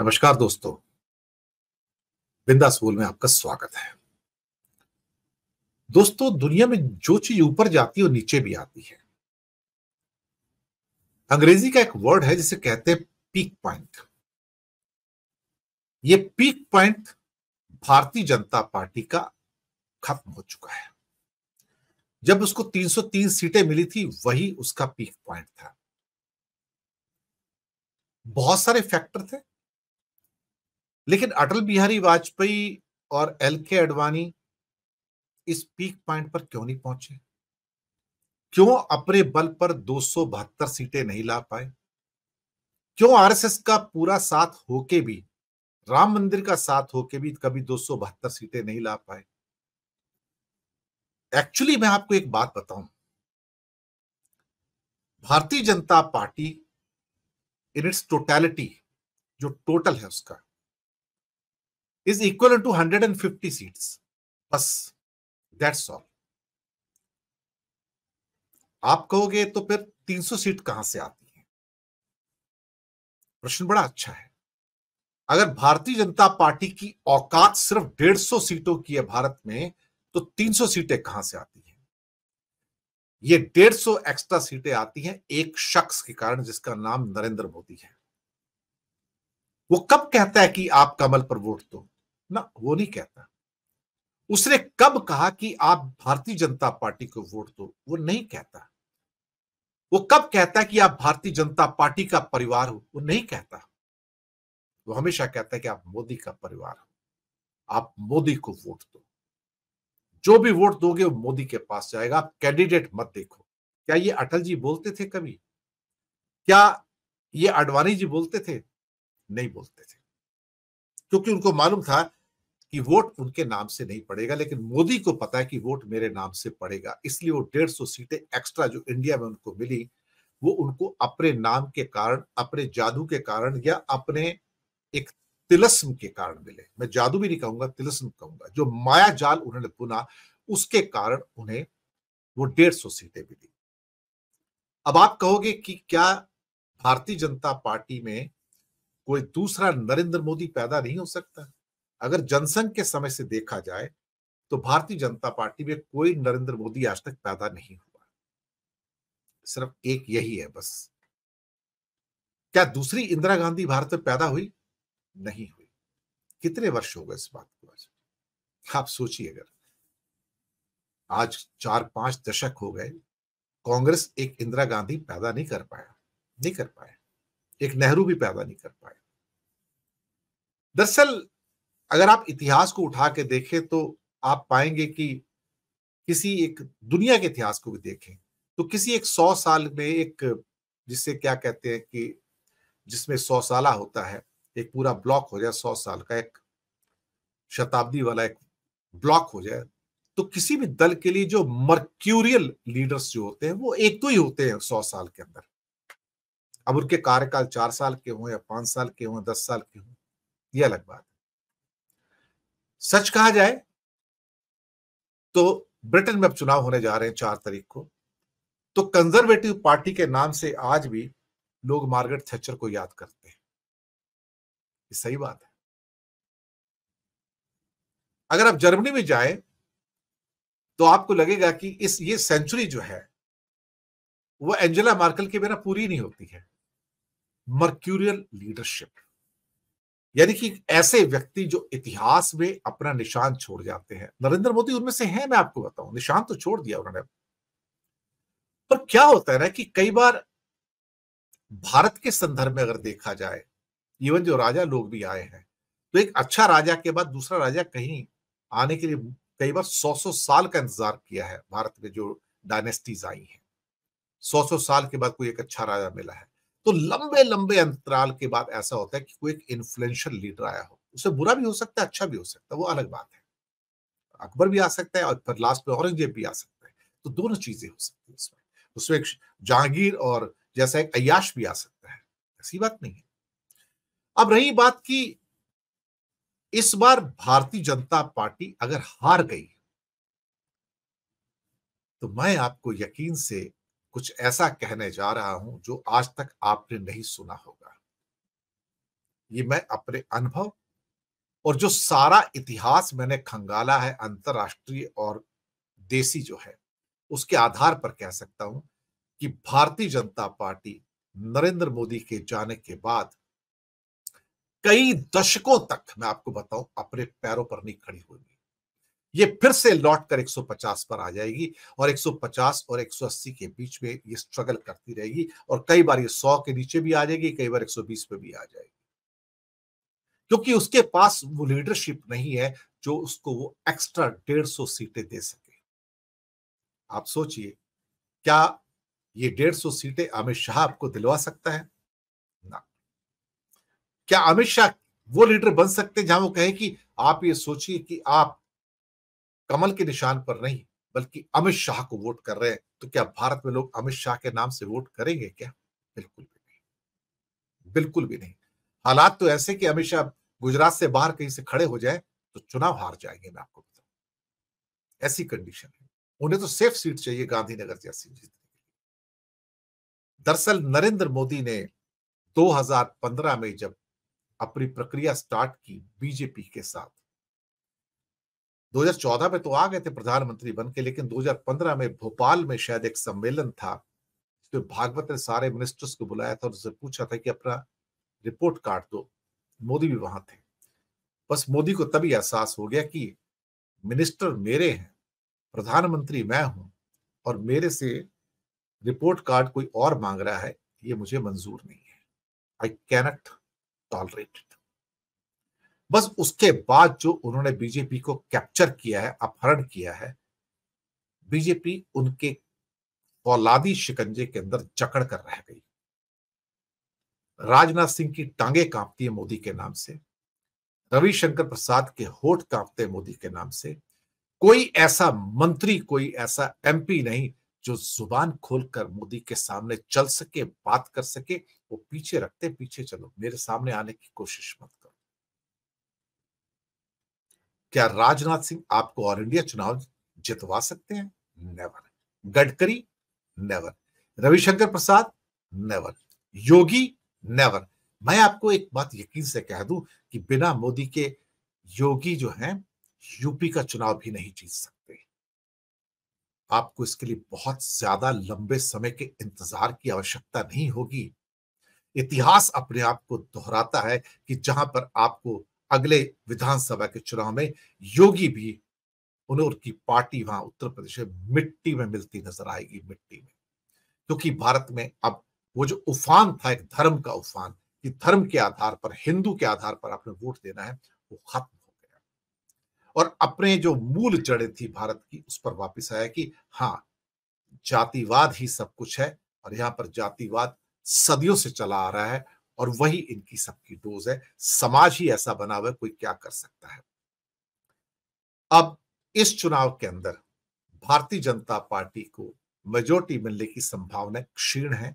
नमस्कार दोस्तों बिंदा स्कूल में आपका स्वागत है दोस्तों दुनिया में जो चीज ऊपर जाती है वो नीचे भी आती है अंग्रेजी का एक वर्ड है जिसे कहते हैं पीक पॉइंट ये peak point Bharatiya Janata party का खत्म हो चुका है जब उसको 303 सीटें मिली थी वही उसका पीक पॉइंट था बहुत सारे फैक्टर थे लेकिन अटल बिहारी वाजपेयी और एल के अडवाणी इस पीक पॉइंट पर क्यों नहीं पहुंचे क्यों अपने बल पर दो सीटें नहीं ला पाए क्यों आरएसएस का पूरा साथ होके भी राम मंदिर का साथ होके भी कभी दो सीटें नहीं ला पाए एक्चुअली मैं आपको एक बात बताऊं Bharatiya Janata Party in its totality जो टोटल है उसका is equivalent to 150 seats. बस दैट्स ऑल आप कहोगे तो फिर 300 सीट कहां से आती है प्रश्न बड़ा अच्छा है अगर भारतीय जनता पार्टी की औकात सिर्फ 150 सीटों की है भारत में तो 300 सीटें कहां से आती है ये 150 एक्स्ट्रा सीटें आती हैं एक शख्स के कारण जिसका नाम नरेंद्र मोदी है वो कब कहता है कि आप कमल पर वोट दो ना वो नहीं कहता उसने कब कहा कि आप भारतीय जनता पार्टी को वोट दो वो नहीं कहता वो कब कहता है कि आप भारतीय जनता पार्टी का परिवार हो वो नहीं कहता वो हमेशा कहता है कि आप मोदी का परिवार हो आप मोदी को वोट दो जो भी वोट दोगे वो मोदी के पास जाएगा आप कैंडिडेट मत देखो क्या ये अटल जी बोलते थे कभी क्या ये आडवाणी जी बोलते थे नहीं बोलते थे क्योंकि उनको मालूम था कि वोट उनके नाम से नहीं पड़ेगा लेकिन मोदी को पता है कि वोट मेरे नाम से पड़ेगा इसलिए वो डेढ़ सौ सीटें एक्स्ट्रा जो इंडिया में उनको मिली वो उनको अपने नाम के कारण अपने जादू के कारण या अपने एक तिलस्म के कारण मिले मैं जादू भी नहीं कहूंगा तिलस्म कहूंगा जो माया जाल उन्होंने बुना उसके कारण उन्हें वो डेढ़ सौ सीटें मिली अब आप कहोगे कि क्या भारतीय जनता पार्टी में कोई दूसरा नरेंद्र मोदी पैदा नहीं हो सकता अगर जनसंघ के समय से देखा जाए तो भारतीय जनता पार्टी में कोई नरेंद्र मोदी आज तक पैदा नहीं हुआ सिर्फ एक यही है बस क्या दूसरी इंदिरा गांधी भारत में पैदा हुई नहीं हुई कितने वर्ष हो गए इस बात को आज आप सोचिए अगर आज चार पांच दशक हो गए कांग्रेस एक इंदिरा गांधी पैदा नहीं कर पाया नहीं कर पाया एक नेहरू भी पैदा नहीं कर पाया दरअसल अगर आप इतिहास को उठा के देखें तो आप पाएंगे कि किसी एक दुनिया के इतिहास को भी देखें तो किसी एक सौ साल में एक जिसे क्या कहते हैं कि जिसमें सौ साल होता है एक पूरा ब्लॉक हो जाए सौ साल का एक शताब्दी वाला एक ब्लॉक हो जाए तो किसी भी दल के लिए जो मर्क्यूरियल लीडर्स जो होते हैं वो एक दो ही होते हैं सौ साल के अंदर अब उनके कार्यकाल चार साल के हों या पांच साल के हों दस साल के हों ये अलग बात है सच कहा जाए तो ब्रिटेन में अब चुनाव होने जा रहे हैं चार तारीख को तो कंजर्वेटिव पार्टी के नाम से आज भी लोग मार्गरेट थैचर को याद करते हैं ये सही बात है अगर आप जर्मनी में जाए तो आपको लगेगा कि इस ये सेंचुरी जो है वो एंजेला मार्कल के बिना पूरी नहीं होती है मर्क्यूरियल लीडरशिप यानी कि ऐसे व्यक्ति जो इतिहास में अपना निशान छोड़ जाते हैं नरेंद्र मोदी उनमें से है मैं आपको बताऊं निशान तो छोड़ दिया उन्होंने पर क्या होता है ना कि कई बार भारत के संदर्भ में अगर देखा जाए इवन जो राजा लोग भी आए हैं तो एक अच्छा राजा के बाद दूसरा राजा कहीं आने के लिए कई बार सौ सौ साल का इंतजार किया है भारत में जो डायनेस्टीज आई हैं सौ सौ साल के बाद कोई एक अच्छा राजा मिला है तो लंबे लंबे अंतराल के बाद ऐसा होता है कि कोई एक इन्फ्लुएंशियल लीडर आया हो उसे बुरा भी हो सकता है अच्छा भी हो सकता है वो अलग बात है अकबर भी आ सकता है और फिर लास्ट में औरंगजेब भी आ सकता है तो दोनों चीजें हो सकती है उसमें उसमें एक जहांगीर और जैसा एक अयाश भी आ सकता है ऐसी बात नहीं है अब रही बात की इस बार भारतीय जनता पार्टी अगर हार गई तो मैं आपको यकीन से कुछ ऐसा कहने जा रहा हूं जो आज तक आपने नहीं सुना होगा ये मैं अपने अनुभव और जो सारा इतिहास मैंने खंगाला है अंतरराष्ट्रीय और देसी जो है उसके आधार पर कह सकता हूं कि भारतीय जनता पार्टी नरेंद्र मोदी के जाने के बाद कई दशकों तक मैं आपको बताऊं अपने पैरों पर नहीं खड़ी हुई ये फिर से लौट कर 150 पर आ जाएगी और 150 और 180 के बीच में ये स्ट्रगल करती रहेगी और कई बार ये 100 के नीचे भी आ जाएगी कई बार 120 पे भी आ जाएगी क्योंकि उसके पास वो लीडरशिप नहीं है जो उसको वो एक्स्ट्रा 150 सीटें दे सके आप सोचिए क्या ये 150 सीटें अमित शाह आपको दिलवा सकता है ना क्या अमित शाह वो लीडर बन सकते हैं जहां वो कहे कि आप ये सोचिए कि आप कमल के निशान पर नहीं बल्कि अमित शाह को वोट कर रहे हैं तो क्या भारत में लोग अमित शाह के नाम से वोट करेंगे क्या बिल्कुल भी नहीं बिल्कुल भी नहीं हालात तो ऐसे कि अमित शाह गुजरात से बाहर कहीं से खड़े हो जाए तो चुनाव हार जाएंगे मैं आपको बताऊं ऐसी कंडीशन है उन्हें तो सेफ सीट चाहिए गांधीनगर जैसी जीतने के लिए दरअसल नरेंद्र मोदी ने 2015 में जब अपनी प्रक्रिया स्टार्ट की बीजेपी के साथ 2014 में तो आ गए थे प्रधानमंत्री बन के लेकिन 2015 में भोपाल में शायद एक सम्मेलन था जिसमें तो भागवत ने सारे मिनिस्टर्स को बुलाया था और उससे पूछा था कि अपना रिपोर्ट कार्ड दो मोदी भी वहां थे बस मोदी को तभी एहसास हो गया कि मिनिस्टर मेरे हैं प्रधानमंत्री मैं हूं और मेरे से रिपोर्ट कार्ड कोई और मांग रहा है ये मुझे मंजूर नहीं है आई कैनट टॉलरेट इट बस उसके बाद जो उन्होंने बीजेपी को कैप्चर किया है अपहरण किया है बीजेपी उनके फौलादी शिकंजे के अंदर जकड़ कर रह गई राजनाथ सिंह की टांगे कांपती है मोदी के नाम से रविशंकर प्रसाद के होठ कांपते हैं मोदी के नाम से कोई ऐसा मंत्री कोई ऐसा एमपी नहीं जो जुबान खोलकर मोदी के सामने चल सके बात कर सके वो पीछे रखते पीछे चलो मेरे सामने आने की कोशिश मत करो क्या राजनाथ सिंह आपको ऑल इंडिया चुनाव जितवा सकते हैं never Gadkari never Ravishankar Prasad never Yogi never मैं आपको एक बात यकीन से कह दूं कि बिना मोदी के योगी जो हैं यूपी का चुनाव भी नहीं जीत सकते आपको इसके लिए बहुत ज्यादा लंबे समय के इंतजार की आवश्यकता नहीं होगी इतिहास अपने आप को दोहराता है कि जहां पर आपको अगले विधानसभा के चुनाव में योगी भी उन्हें उनकी पार्टी वहां उत्तर प्रदेश में मिट्टी में मिलती नजर आएगी मिट्टी में क्योंकि भारत में अब वो जो उफान था एक धर्म का उफान कि धर्म के आधार पर हिंदू के आधार पर आपने वोट देना है वो खत्म हो गया और अपने जो मूल जड़ें थी भारत की उस पर वापस आया कि हाँ जातिवाद ही सब कुछ है और यहाँ पर जातिवाद सदियों से चला आ रहा है और वही इनकी सबकी डोज है समाज ही ऐसा बना हुआ कोई क्या कर सकता है अब इस चुनाव के अंदर भारतीय जनता पार्टी को मेजोरिटी मिलने की संभावना क्षीण है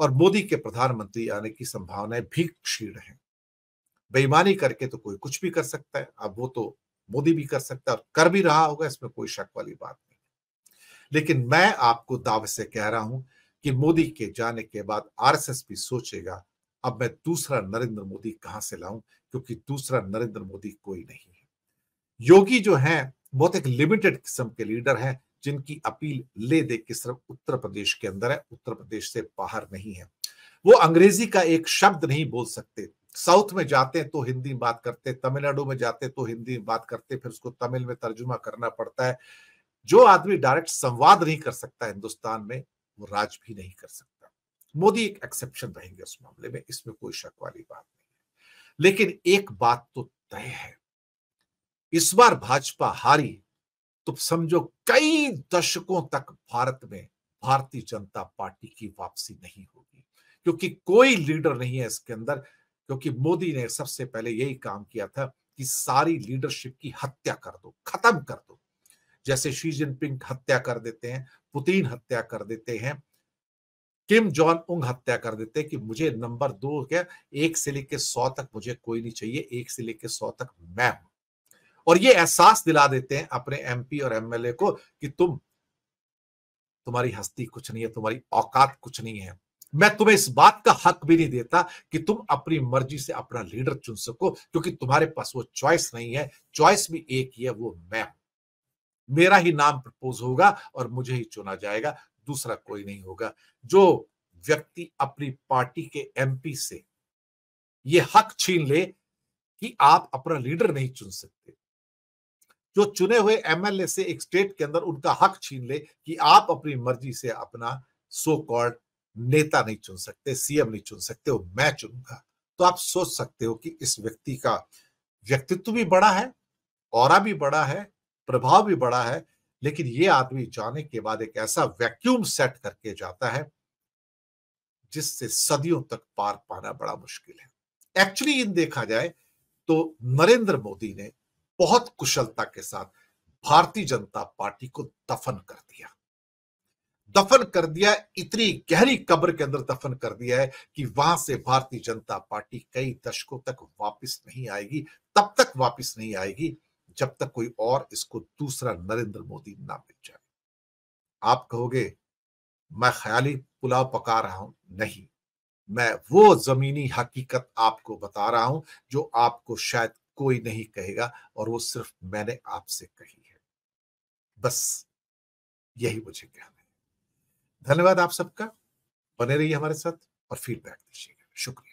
और मोदी के प्रधानमंत्री आने की संभावनाएं भी क्षीण है बेईमानी करके तो कोई कुछ भी कर सकता है अब वो तो मोदी भी कर सकता है और कर भी रहा होगा इसमें कोई शक वाली बात नहीं लेकिन मैं आपको दावे से कह रहा हूं कि मोदी के जाने के बाद आरएसएस भी सोचेगा अब मैं दूसरा नरेंद्र मोदी कहां से लाऊं क्योंकि दूसरा नरेंद्र मोदी कोई नहीं है योगी जो है बहुत एक लिमिटेड किस्म के लीडर है जिनकी अपील ले दे के सिर्फ उत्तर प्रदेश के अंदर है उत्तर प्रदेश से बाहर नहीं है वो अंग्रेजी का एक शब्द नहीं बोल सकते साउथ में जाते तो हिंदी में बात करते तमिलनाडु में जाते तो हिंदी में बात करते फिर उसको तमिल में तर्जुमा करना पड़ता है जो आदमी डायरेक्ट संवाद नहीं कर सकता हिंदुस्तान में वो राज भी नहीं कर सकता मोदी एक एक्सेप्शन रहेंगे उस मामले में इसमें कोई शक वाली बात नहीं है लेकिन एक बात तो तय है इस बार भाजपा हारी तो समझो कई दशकों तक भारत में भारतीय जनता पार्टी की वापसी नहीं होगी क्योंकि कोई लीडर नहीं है इसके अंदर क्योंकि मोदी ने सबसे पहले यही काम किया था कि सारी लीडरशिप की हत्या कर दो खत्म कर दो जैसे शी जिनपिंग हत्या कर देते हैं पुतिन हत्या कर देते हैं किम जॉन उंग हत्या कर देते कि मुझे नंबर दो क्या एक से लेके सौ तक मुझे कोई नहीं चाहिए एक से लेके सौ तक मैं हूं और ये एहसास दिला देते हैं अपने एमपी और एमएलए को कि तुम तुम्हारी हस्ती कुछ नहीं है तुम्हारी औकात कुछ नहीं है मैं तुम्हें इस बात का हक भी नहीं देता कि तुम अपनी मर्जी से अपना लीडर चुन सको क्योंकि तुम्हारे पास वो चॉइस नहीं है चॉइस भी एक ही है वो मैं मेरा ही नाम प्रपोज होगा और मुझे ही चुना जाएगा दूसरा कोई नहीं होगा जो व्यक्ति अपनी पार्टी के एमपी से ये हक छीन ले कि आप अपना लीडर नहीं चुन सकते जो चुने हुए एमएलए से एक स्टेट के अंदर उनका हक छीन ले कि आप अपनी मर्जी से अपना सो कॉल्ड नेता नहीं चुन सकते सीएम नहीं चुन सकते वो मैं चुनूंगा तो आप सोच सकते हो कि इस व्यक्ति का व्यक्तित्व भी बड़ा है और भी बड़ा है प्रभाव भी बड़ा है लेकिन ये आदमी जाने के बाद एक ऐसा वैक्यूम सेट करके जाता है जिससे सदियों तक पार पाना बड़ा मुश्किल है एक्चुअली इन देखा जाए तो नरेंद्र मोदी ने बहुत कुशलता के साथ भारतीय जनता पार्टी को दफन कर दिया दफन कर दिया इतनी गहरी कब्र के अंदर दफन कर दिया है कि वहां से भारतीय जनता पार्टी कई दशकों तक वापस नहीं आएगी तब तक वापस नहीं आएगी जब तक कोई और इसको दूसरा नरेंद्र मोदी ना मिल जाए आप कहोगे मैं ख्याली पुलाव पका रहा हूं नहीं मैं वो जमीनी हकीकत आपको बता रहा हूं जो आपको शायद कोई नहीं कहेगा और वो सिर्फ मैंने आपसे कही है बस यही मुझे कहना है धन्यवाद आप सबका बने रहिए हमारे साथ और फीडबैक दीजिएगा शुक्रिया